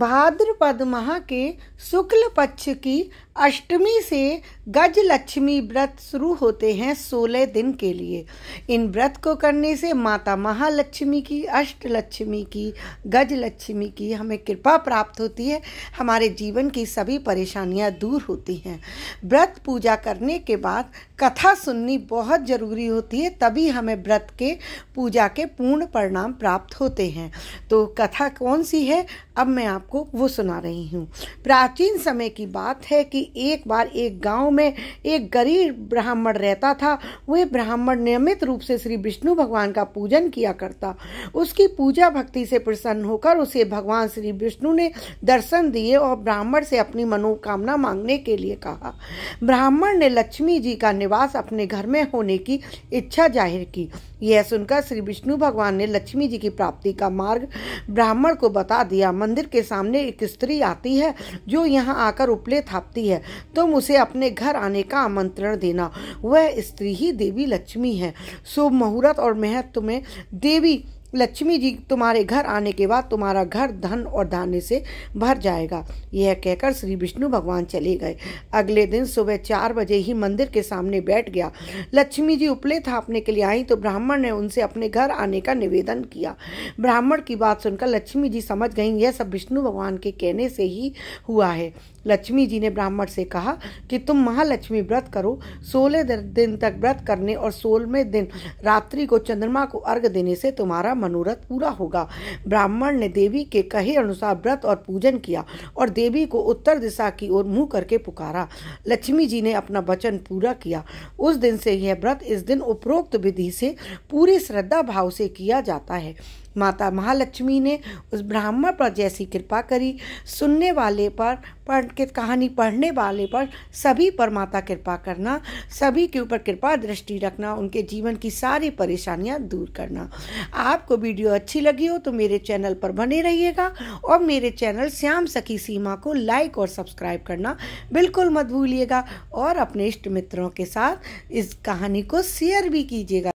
भाद्रपद माह के शुक्ल पक्ष की अष्टमी से गज लक्ष्मी व्रत शुरू होते हैं सोलह दिन के लिए इन व्रत को करने से माता महालक्ष्मी की अष्ट लक्ष्मी की गज लक्ष्मी की हमें कृपा प्राप्त होती है हमारे जीवन की सभी परेशानियां दूर होती हैं व्रत पूजा करने के बाद कथा सुननी बहुत ज़रूरी होती है तभी हमें व्रत के पूजा के पूर्ण परिणाम प्राप्त होते हैं तो कथा कौन सी है अब मैं आप आपको वो सुना रही हूँ प्राचीन समय की बात है कि एक बार एक गांव में एक गरीब ब्राह्मण रहता था वह ब्राह्मण नियमित रूप से श्री विष्णु भगवान का पूजन किया करता उसकी पूजा भक्ति से प्रसन्न होकर उसे भगवान श्री विष्णु ने दर्शन दिए और ब्राह्मण से अपनी मनोकामना मांगने के लिए कहा ब्राह्मण ने लक्ष्मी जी का निवास अपने घर में होने की इच्छा जाहिर की यह सुनकर श्री विष्णु भगवान ने लक्ष्मी जी की प्राप्ति का मार्ग ब्राह्मण को बता दिया मंदिर के सामने एक स्त्री आती है जो यहाँ आकर उपले थापती है तुम उसे अपने घर आने का आमंत्रण देना वह स्त्री ही देवी लक्ष्मी है शुभ मुहूर्त और महत्व में देवी लक्ष्मी जी तुम्हारे घर आने के बाद तुम्हारा घर धन और धान्य से भर जाएगा यह कहकर श्री विष्णु भगवान चले गए अगले दिन सुबह चार बजे ही मंदिर के सामने बैठ गया लक्ष्मी जी उपले थापने के लिए आई तो ब्राह्मण ने उनसे अपने घर आने का निवेदन किया ब्राह्मण की बात सुनकर लक्ष्मी जी समझ गई यह सब विष्णु भगवान के कहने से ही हुआ है लक्ष्मी जी ने ब्राह्मण से कहा कि तुम महालक्ष्मी व्रत करो सोलह दिन तक व्रत करने और सोलहवें दिन रात्रि को चंद्रमा को अर्घ देने से तुम्हारा मनोरथ पूरा होगा ब्राह्मण ने देवी के कहे अनुसार व्रत और पूजन किया और देवी को उत्तर दिशा की ओर मुंह करके पुकारा लक्ष्मी जी ने अपना वचन पूरा किया उस दिन से यह व्रत इस दिन उपरोक्त विधि से पूरी श्रद्धा भाव से किया जाता है माता महालक्ष्मी ने उस ब्राह्मण पर जैसी कृपा करी सुनने वाले पर पढ़ के कहानी पढ़ने वाले पर सभी पर माता कृपा करना सभी के ऊपर कृपा दृष्टि रखना उनके जीवन की सारी परेशानियां दूर करना आपको वीडियो अच्छी लगी हो तो मेरे चैनल पर बने रहिएगा और मेरे चैनल श्याम सखी सीमा को लाइक और सब्सक्राइब करना बिल्कुल मत भूलिएगा और अपने इष्ट मित्रों के साथ इस कहानी को शेयर भी कीजिएगा